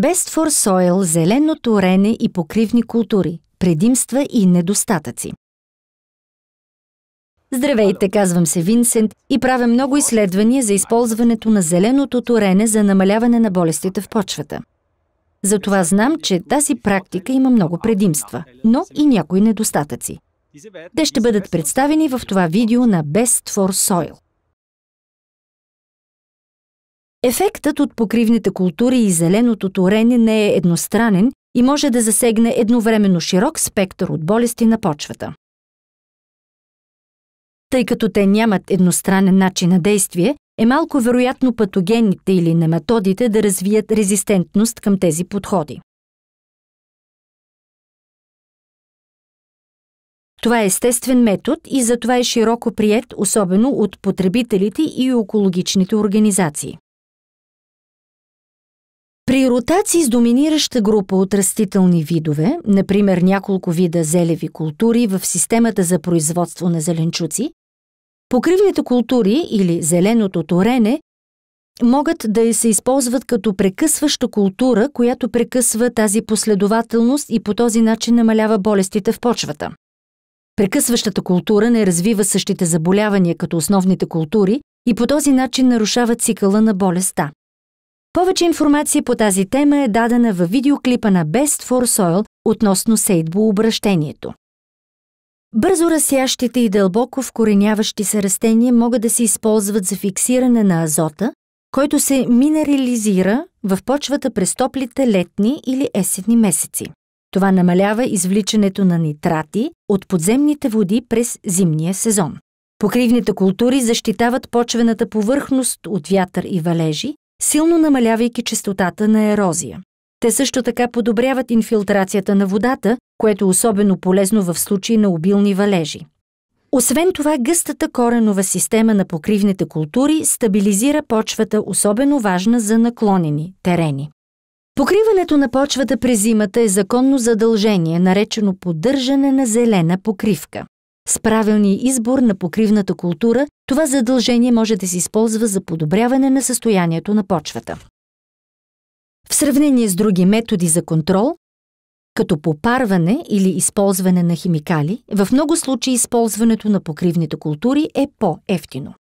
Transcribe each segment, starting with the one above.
Best for Soil – зелено торене и покривни култури. Предимства и недостатъци. Здравейте, казвам се Винсент и правя много изследвания за използването на зеленото торене за намаляване на болестите в почвата. Затова знам, че тази практика има много предимства, но и някои недостатъци. Те ще бъдат представени в това видео на Best for Soil. Ефектът от покривните култури и зеленото торене не е едностранен и може да засегне едновременно широк спектър от болести на почвата. Тъй като те нямат едностранен начин на действие, е малко вероятно патогените или нематодите да развият резистентност към тези подходи. Това е естествен метод и затова е широко прият, особено от потребителите и екологичните организации ротации с доминираща група от растителни видове, например няколко вида зелеви култури в системата за производство на зеленчуци, покривните култури или зеленото торене могат да се използват като прекъсваща култура, която прекъсва тази последователност и по този начин намалява болестите в почвата. Прекъсващата култура не развива същите заболявания като основните култури и по този начин нарушава цикъла на болестта. Повече информация по тази тема е дадена във видеоклипа на Best for Soil относно сейдбообращението. Бързо разящите и дълбоко вкореняващи се растения могат да се използват за фиксиране на азота, който се минерализира в почвата през топлите летни или есенни месеци. Това намалява извличането на нитрати от подземните води през зимния сезон. Покривните култури защитават почвената повърхност от вятър и валежи, силно намалявайки частотата на ерозия. Те също така подобряват инфилтрацията на водата, което е особено полезно в случай на обилни валежи. Освен това, гъстата коренова система на покривните култури стабилизира почвата, особено важна за наклонени терени. Покриването на почвата през зимата е законно задължение, наречено поддържане на зелена покривка. С правилния избор на покривната култура това задължение може да се използва за подобряване на състоянието на почвата. В сравнение с други методи за контрол, като попарване или използване на химикали, в много случаи използването на покривните култури е по-ефтино.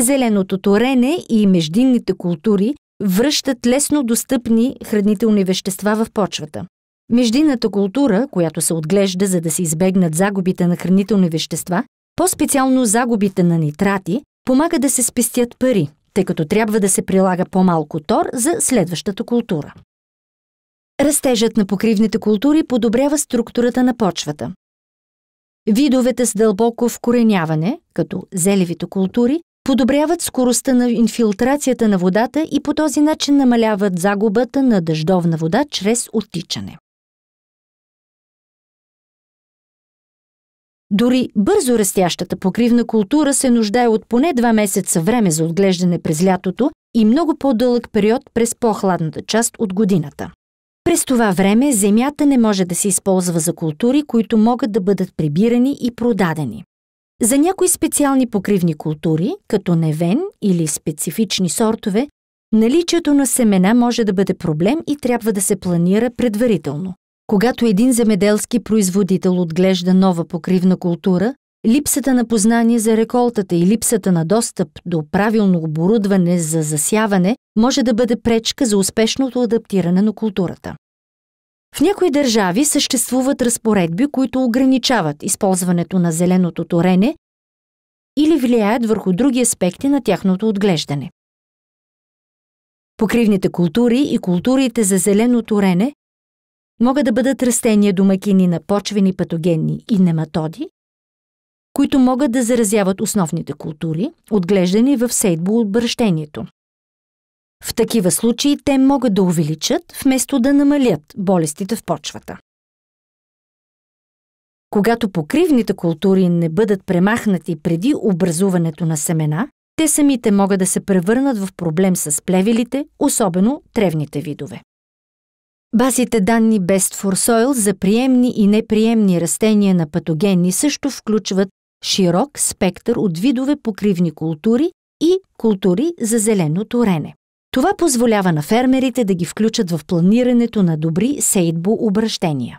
Зеленото торене и междинните култури връщат лесно достъпни хранителни вещества в почвата. Междинната култура, която се отглежда за да се избегнат загубите на хранителни вещества, по-специално загубите на нитрати, помага да се спестят пари, тъй като трябва да се прилага по-малко тор за следващата култура. Растежът на покривните култури подобрява структурата на почвата. Видовете с дълбоко вкореняване, като зелевите култури, подобряват скоростта на инфилтрацията на водата и по този начин намаляват загубата на дъждовна вода чрез оттичане. Дори бързо растящата покривна култура се нуждае от поне два месеца време за отглеждане през лятото и много по-дълъг период през по-хладната част от годината. През това време земята не може да се използва за култури, които могат да бъдат прибирани и продадени. За някои специални покривни култури, като невен или специфични сортове, наличието на семена може да бъде проблем и трябва да се планира предварително. Когато един земеделски производител отглежда нова покривна култура, липсата на познание за реколтата и липсата на достъп до правилно оборудване за засяване може да бъде пречка за успешното адаптиране на културата. В някои държави съществуват разпоредби, които ограничават използването на зеленото торене или влияят върху други аспекти на тяхното отглеждане. Покривните култури и културите за зелено торене могат да бъдат растения домакини на почвени патогенни и нематоди, които могат да заразяват основните култури, отглеждани в сейдбо от бръщението. В такива случаи те могат да увеличат, вместо да намалят болестите в почвата. Когато покривните култури не бъдат премахнати преди образуването на семена, те самите могат да се превърнат в проблем с плевелите, особено тревните видове. Базите данни Best for Soil за приемни и неприемни растения на патогени също включват широк спектър от видове покривни култури и култури за зелено торене. Това позволява на фермерите да ги включат в планирането на добри обращения.